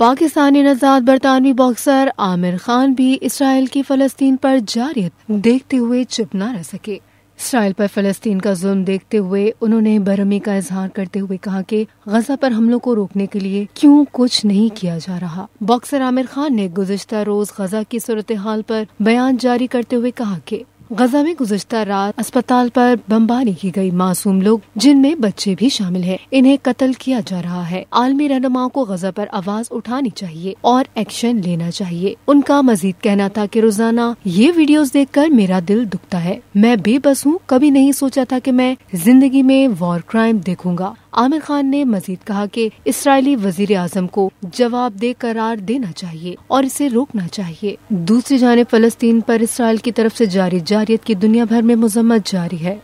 पाकिस्तानी नजाद बरतानवी बॉक्सर आमिर खान भी इसराइल की फलस्तीन पर जारी देखते हुए चुप ना रह सके इसराइल पर फलस्तीन का जुल्म देखते हुए उन्होंने बरमी का इजहार करते हुए कहा कि गजा पर हमलों को रोकने के लिए क्यों कुछ नहीं किया जा रहा बॉक्सर आमिर खान ने गुजश्ता रोज गजा की सूरत हाल पर बयान जारी करते हुए कहा कि गजा में गुजशत रात अस्पताल पर बमबारी की गई मासूम लोग जिनमें बच्चे भी शामिल हैं इन्हें कत्ल किया जा रहा है आलमी रहनुमाओं को गजा पर आवाज उठानी चाहिए और एक्शन लेना चाहिए उनका मजीद कहना था कि रोजाना ये वीडियोस देखकर मेरा दिल दुखता है मैं बेबस हूँ कभी नहीं सोचा था कि मैं जिंदगी में वॉर क्राइम देखूंगा आमिर खान ने मजीद कहा कि इसराइली वजीर आजम को जवाब दे करार देना चाहिए और इसे रोकना चाहिए दूसरी जाने फलस्तीन पर इसराइल की तरफ से जारी जा जारियत की दुनिया भर में मजम्मत जारी है